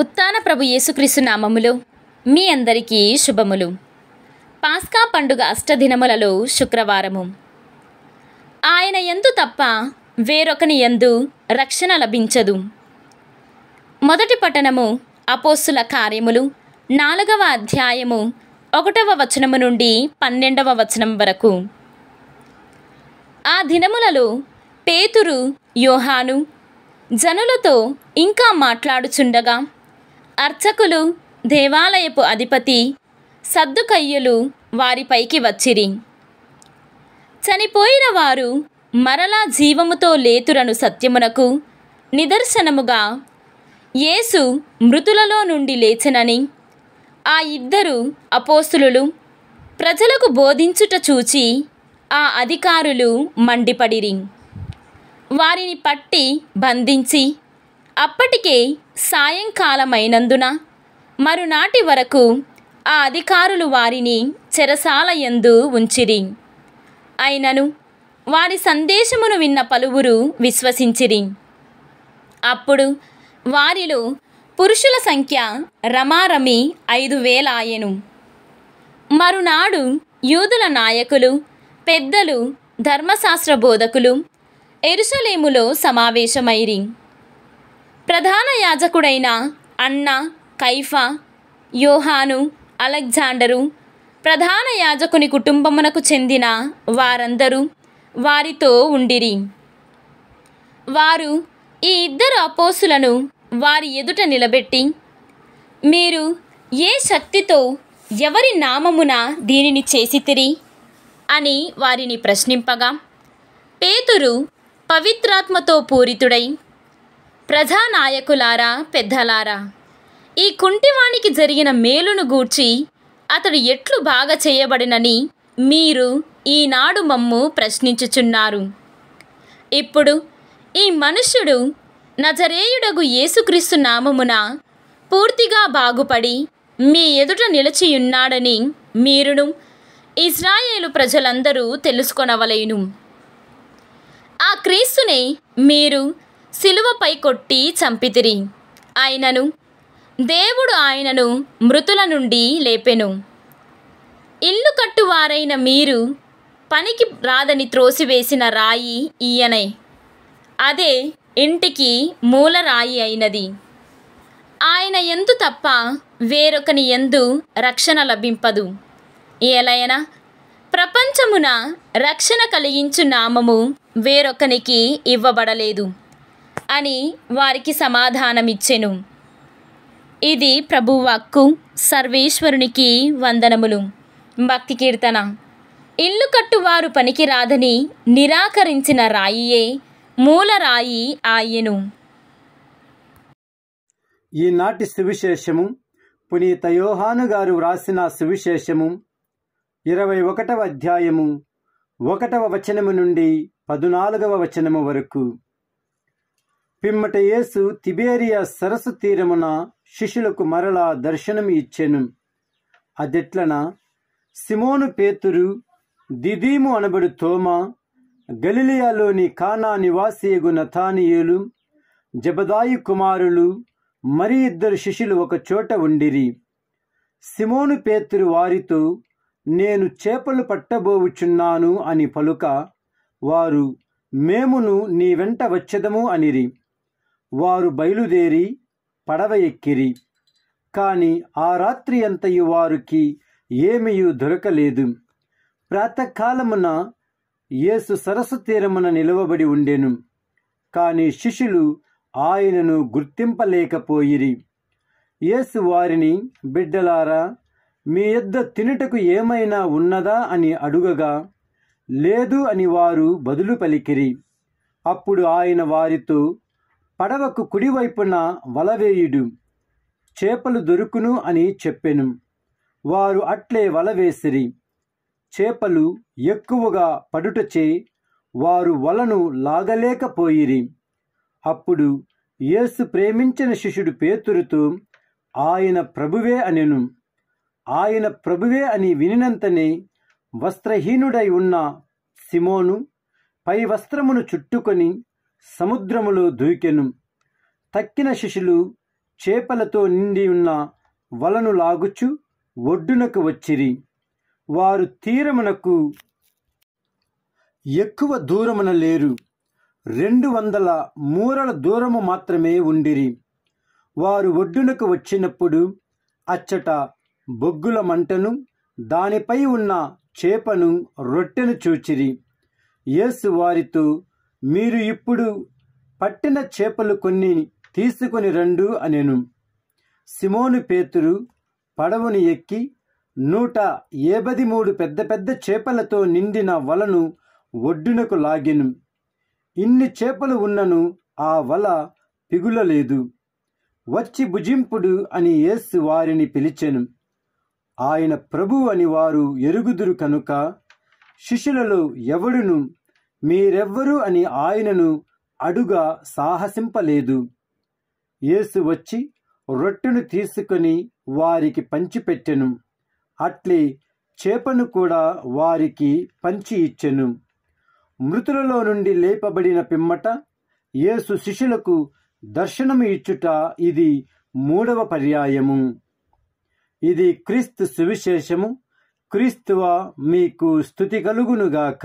ఉత్తాన ప్రభు యేసుక్రీస్తు నామములు మీ అందరికీ శుభములు పాస్కా పండుగ అష్టదినములలో శుక్రవారము ఆయన ఎందు తప్ప వేరొకని ఎందు రక్షణ లభించదు మొదటి పట్టణము అపోస్సుల కార్యములు నాలుగవ అధ్యాయము ఒకటవ వచనము నుండి పన్నెండవ వచనం వరకు ఆ దినములలో పేతురు యోహాను జనులతో ఇంకా మాట్లాడుచుండగా అర్చకులు దేవాలయపు అధిపతి సద్దుకయ్యులు వారిపైకి వచ్చిరి చనిపోయిన వారు మరలా జీవముతో లేతురను సత్యమునకు నిదర్శనముగా యేసు మృతులలో నుండి లేచనని ఆ ఇద్దరు అపోస్తులు ప్రజలకు బోధించుట చూచి ఆ అధికారులు మండిపడిరి వారిని పట్టి బంధించి అప్పటికే సాయంకాలమైనందున మరునాటి వరకు ఆ అధికారులు వారిని చెరసాల యందు ఉంచిరి అయినను వారి సందేశమును విన్న పలువురు విశ్వసించిరి అప్పుడు వారిలో పురుషుల సంఖ్య రమారమి ఐదు వేలాయెను మరునాడు యూదుల నాయకులు పెద్దలు ధర్మశాస్త్ర బోధకులు ఎరుసలేములో సమావేశమైరి ప్రధాన యాజకుడైన అన్న కైఫా యోహాను అలెగ్జాండరు ప్రధాన యాజకుని కుటుంబమునకు చెందిన వారందరూ వారితో ఉండిరి వారు ఈ ఇద్దరు అపోసులను వారి ఎదుట నిలబెట్టి మీరు ఏ శక్తితో ఎవరి నామమున దీనిని చేసితిరి అని వారిని ప్రశ్నింపగా పేతురు పవిత్రాత్మతో పూరితుడై ప్రజానాయకులారా పెద్దలారా ఈ కుంటివానికి జరిగిన మేలును గూర్చి అతడు ఎట్లు బాగా చేయబడినని మీరు ఈనాడు మమ్ము ప్రశ్నించుచున్నారు ఇప్పుడు ఈ మనుష్యుడు నజరేయుడగు యేసుక్రీస్తు నామమున పూర్తిగా బాగుపడి మీ ఎదుట నిలిచియున్నాడని మీరును ఇజ్రాయేలు ప్రజలందరూ తెలుసుకొనవలేను ఆ క్రీస్తునే మీరు సిలువపై కొట్టి చంపితిరి ఆయనను దేవుడు ఆయనను మృతుల నుండి లేపెను ఇల్లు కట్టువారైన మీరు పనికి రాదని త్రోసివేసిన రాయి ఈయనే అదే ఇంటికి మూల రాయి అయినది ఆయన ఎందు తప్ప వేరొకని ఎందు రక్షణ లభింపదు ఏలయన ప్రపంచమున రక్షణ కలిగించు నామము వేరొకనికి ఇవ్వబడలేదు అని వారికి సమాధానమిచ్చెను ఇది ప్రభువాక్కు సర్వేశ్వరునికి వందనములు భక్తి కీర్తన ఇల్లు కట్టువారు రాదని నిరాకరించిన రాయియే మూలరాయి ఆయను ఈనాటి సువిశేషము పునీత యోహాను గారు వ్రాసిన సువిశేషము ఇరవై ఒకటవ అధ్యాయము ఒకటవ వచనము నుండి పదునాలుగవ వచనము వరకు పిమ్మట యేసు తిబేరియా సరస్సు తీరమున శిష్యులకు మరలా దర్శనం ఇచ్చెను అదెట్లన సిమోను పేతురు దిదీము అనబడు తోమ గలిలియాలోని కానా నివాసియగు నథానియులు జబదాయి కుమారులు మరి ఇద్దరు శిష్యులు ఒక చోట ఉండిరి సిమోను పేతురు వారితో నేను చేపలు పట్టబోవుచున్నాను అని పలుక వారు మేమును నీ వెంట వచ్చదము అనిరి వారు బయలుదేరి పడవ ఎక్కిరి కాని ఆ రాత్రి అంతయు వారికి ఏమీయూ దొరకలేదు ప్రాతకాలమున యేసు సరస్సు తీరమున నిలవబడి ఉండెను కాని శిష్యులు ఆయనను గుర్తింపలేకపోయిరి యేసు వారిని బిడ్డలారా మీ యొద్ద తినుటకు ఏమైనా ఉన్నదా అని అడుగగా లేదు అని వారు బదులు పలికిరి అప్పుడు ఆయన వారితో పడవకు కుడివైపున వలవేయుడు చేపలు దొరుకును అని చెప్పెను వారు అట్లే వలవేసిరి చేపలు ఎక్కువగా పడుటచే వారు వలను లాగలేకపోయిరి అప్పుడు యేసు ప్రేమించిన శిష్యుడు పేతురుతో ఆయన ప్రభువే అనెను ఆయన ప్రభువే అని వినినంతనే వస్త్రహీనుడై ఉన్న సిమోను పై వస్త్రమును చుట్టుకొని సముద్రములో దూకెను తక్కిన శిశులు చేపలతో నిండి ఉన్న వలను లాగుచు ఒడ్డునకు వచ్చిరి వారు తీరమునకు ఎక్కువ దూరమున లేరు రెండు వందల మూరల దూరము మాత్రమే ఉండిరి వారు ఒడ్డునకు వచ్చినప్పుడు అచ్చట బొగ్గుల మంటను దానిపై ఉన్న చేపను రొట్టెను చూచిరి యేసు వారితో మీరు ఇప్పుడు పట్టిన చేపలు కొన్ని తీసుకొని రండు అనేను సిమోను పేతురు పడవను ఎక్కి నూట ఏబది మూడు పెద్ద పెద్ద చేపలతో నిండిన వలను ఒడ్డునకు లాగెను ఇన్ని చేపలు ఉన్నను ఆ వల పిగులలేదు వచ్చి భుజింపుడు అని ఏసు వారిని పిలిచెను ఆయన ప్రభు అని వారు ఎరుగుదురు కనుక శిష్యులలో ఎవడును మీరెవ్వరు అని ఆయనను అడుగా సాహసింపలేదు యేసు వచ్చి రొట్టెను తీసుకొని వారికి పంచిపెట్టెను అట్లే చేపను కూడా వారికి పంచి ఇచ్చెను మృతులలో నుండి లేపబడిన పిమ్మట యేసు శిష్యులకు దర్శనము ఇచ్చుట ఇది మూడవ పర్యాయము ఇది క్రీస్తు సువిశేషము క్రీస్తువ మీకు స్థుతి కలుగునుగాక